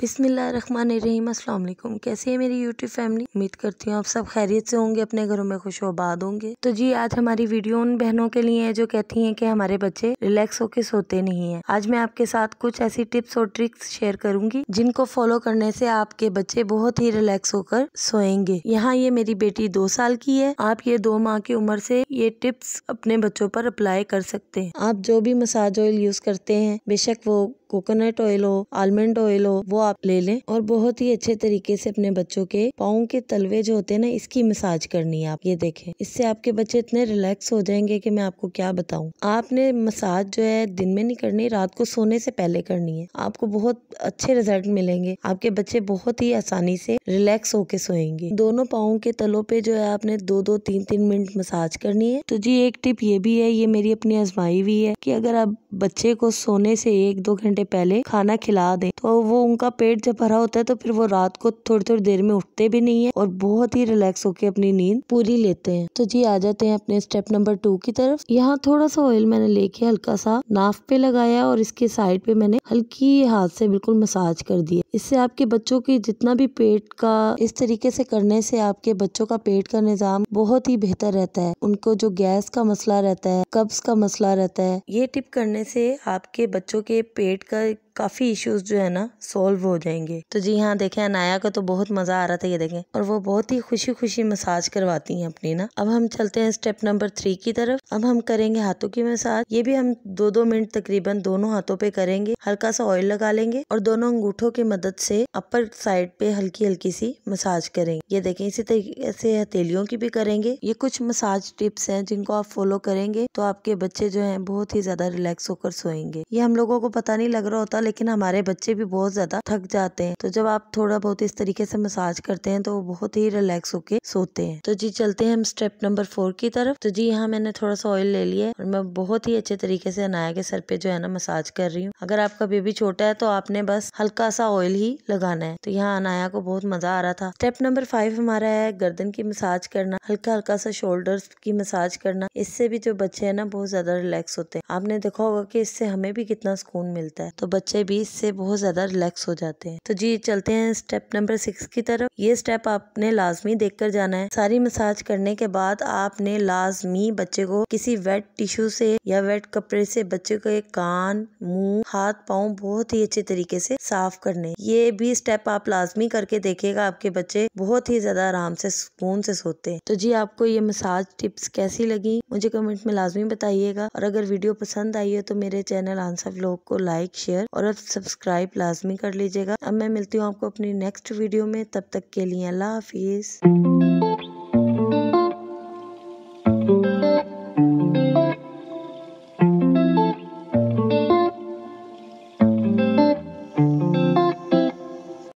बिसमीम अल्लाम कैसे है मेरी यूट्यूब फैमिली उम्मीद करती हूँ आप सब खैरियत से होंगे अपने घरों में खुश आबाद होंगे तो जी आज हमारी वीडियो उन बहनों के लिए है जो कहती हैं कि हमारे बच्चे रिलैक्स होकर सोते नहीं हैं आज मैं आपके साथ कुछ ऐसी टिप्स और ट्रिक्स शेयर करूंगी जिनको फॉलो करने से आपके बच्चे बहुत ही रिलैक्स होकर सोएंगे यहाँ ये मेरी बेटी दो साल की है आप ये दो माह की उम्र से ये टिप्स अपने बच्चों पर अप्लाई कर सकते हैं आप जो भी मसाज ऑयल यूज करते हैं बेशक वो कोकोनट ऑयल हो आलमंड ऑयल हो वो आप ले लें और बहुत ही अच्छे तरीके से अपने बच्चों के पाओ के तलवे जो होते हैं ना इसकी मसाज करनी है आप ये देखें इससे आपके बच्चे इतने रिलैक्स हो जाएंगे कि मैं आपको क्या बताऊं आपने मसाज जो है दिन में नहीं करनी रात को सोने से पहले करनी है आपको बहुत अच्छे रिजल्ट मिलेंगे आपके बच्चे बहुत ही आसानी से रिलैक्स होके सोएंगे दोनों पाओ के तलों पे जो है आपने दो दो तीन तीन मिनट मसाज करनी है तो जी एक टिप ये भी है ये मेरी अपनी आजमाई हुई है की अगर आप बच्चे को सोने से एक दो घंटे घंटे पहले खाना खिला दें तो वो उनका पेट जब भरा होता है तो फिर वो रात को थोड़ी थोड़ी देर में उठते भी नहीं है और बहुत ही रिलैक्स होकर अपनी नींद पूरी लेते हैं तो जी आ जाते हैं अपने स्टेप नंबर टू की तरफ यहाँ थोड़ा सा ऑयल मैंने लेके हल्का सा नाफ पे लगाया और इसके साइड पे मैंने हल्की हाथ से बिल्कुल मसाज कर दिया इससे आपके बच्चों की जितना भी पेट का इस तरीके से करने से आपके बच्चों का पेट का निज़ाम बहुत ही बेहतर रहता है उनको जो गैस का मसला रहता है कब्ज का मसला रहता है ये टिप करने से आपके बच्चों के पेट का काफ़ी इश्यूज जो है ना सॉल्व हो जाएंगे तो जी हाँ देखें अनाया को तो बहुत मज़ा आ रहा था ये देखें और वो बहुत ही खुशी खुशी मसाज करवाती हैं अपनी ना अब हम चलते हैं स्टेप नंबर थ्री की तरफ अब हम करेंगे हाथों की मसाज ये भी हम दो दो मिनट तकरीबन दोनों हाथों पे करेंगे हल्का सा ऑयल लगा लेंगे और दोनों अंगूठों की मदद से अपर साइड पे हल्की हल्की सी मसाज करेंगे ये देखे इसी तरीके से हथेलियों की भी करेंगे ये कुछ मसाज टिप्स है जिनको आप फॉलो करेंगे तो आपके बच्चे जो है बहुत ही ज्यादा रिलैक्स होकर सोएंगे ये हम लोगों को पता नहीं लग रहा होता लेकिन हमारे बच्चे भी बहुत ज़्यादा थक जाते हैं तो जब आप थोड़ा बहुत इस तरीके से मसाज करते हैं तो वो बहुत ही रिलैक्स होके सोते हैं तो जी चलते हैं हम स्टेप नंबर फोर की तरफ तो जी यहाँ मैंने थोड़ा सा ऑयल ले लिया और मैं बहुत ही अच्छे तरीके से अनाया के सर पे जो है ना मसाज कर रही हूँ अगर आपका बेबी छोटा है तो आपने बस हल्का सा ऑयल ही लगाना है तो यहाँ अनाया को बहुत मजा आ रहा था स्टेप नंबर फाइव हमारा है गर्दन की मसाज करना हल्का हल्का सा शोल्डर की मसाज करना इससे भी जो बच्चे है ना बहुत ज्यादा रिलैक्स होते हैं आपने देखा होगा की इससे हमें भी कितना सुकून मिलता है तो बच्चे से भी इससे बहुत ज़्यादा रिलैक्स हो जाते हैं तो जी चलते हैं स्टेप नंबर सिक्स की तरफ ये स्टेप आपने लाजमी देख कर जाना है सारी मसाज करने के बाद आपने लाजमी बच्चे को किसी वेट टिश्यू से या वेट कपड़े से बच्चे के कान मुंह हाथ पाओ बहुत ही अच्छे तरीके से साफ करने ये भी स्टेप आप लाजमी करके देखेगा आपके बच्चे बहुत ही ज्यादा आराम से सुकून से सोते हैं तो जी आपको ये मसाज टिप्स कैसी लगी मुझे कमेंट में लाजमी बताइएगा और अगर वीडियो पसंद आई हो तो मेरे चैनल आंसर ब्लॉग को लाइक शेयर और अब सब्सक्राइब लाजमी कर लीजिएगा अब मैं मिलती हूँ आपको अपनी नेक्स्ट वीडियो में तब तक के लिए अल्लाह हाफिज़